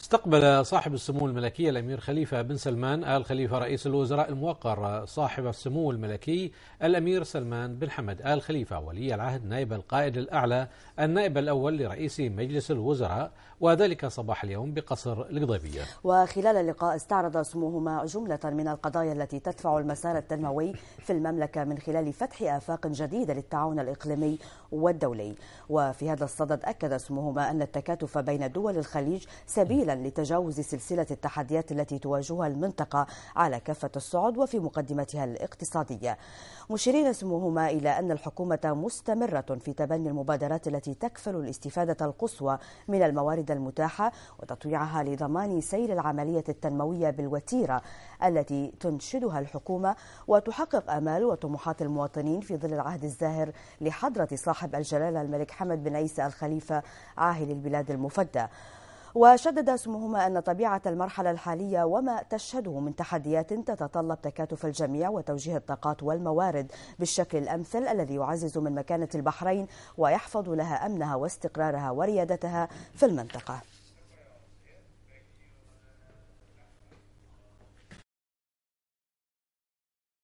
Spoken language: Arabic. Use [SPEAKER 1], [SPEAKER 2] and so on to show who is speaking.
[SPEAKER 1] استقبل صاحب السمو الملكي الامير خليفه بن سلمان ال خليفه رئيس الوزراء الموقر صاحب السمو الملكي الامير سلمان بن حمد ال خليفه ولي العهد نائب القائد الاعلى النائب الاول لرئيس مجلس الوزراء وذلك صباح اليوم بقصر القضيبيه.
[SPEAKER 2] وخلال اللقاء استعرض سموهما جمله من القضايا التي تدفع المسار التنموي في المملكه من خلال فتح افاق جديده للتعاون الاقليمي والدولي. وفي هذا الصدد اكد سموهما ان التكاتف بين دول الخليج سبيل سبيلا لتجاوز سلسله التحديات التي تواجهها المنطقه على كافه الصعد وفي مقدمتها الاقتصاديه مشيرين سموهما الى ان الحكومه مستمره في تبني المبادرات التي تكفل الاستفاده القصوى من الموارد المتاحه وتطويعها لضمان سير العمليه التنمويه بالوتيره التي تنشدها الحكومه وتحقق امال وطموحات المواطنين في ظل العهد الزاهر لحضره صاحب الجلاله الملك حمد بن عيسى الخليفه عاهل البلاد المفدى وشدد سموهما أن طبيعة المرحلة الحالية وما تشهده من تحديات تتطلب تكاتف الجميع وتوجيه الطاقات والموارد بالشكل الأمثل الذي يعزز من مكانة البحرين ويحفظ لها أمنها واستقرارها وريادتها في المنطقة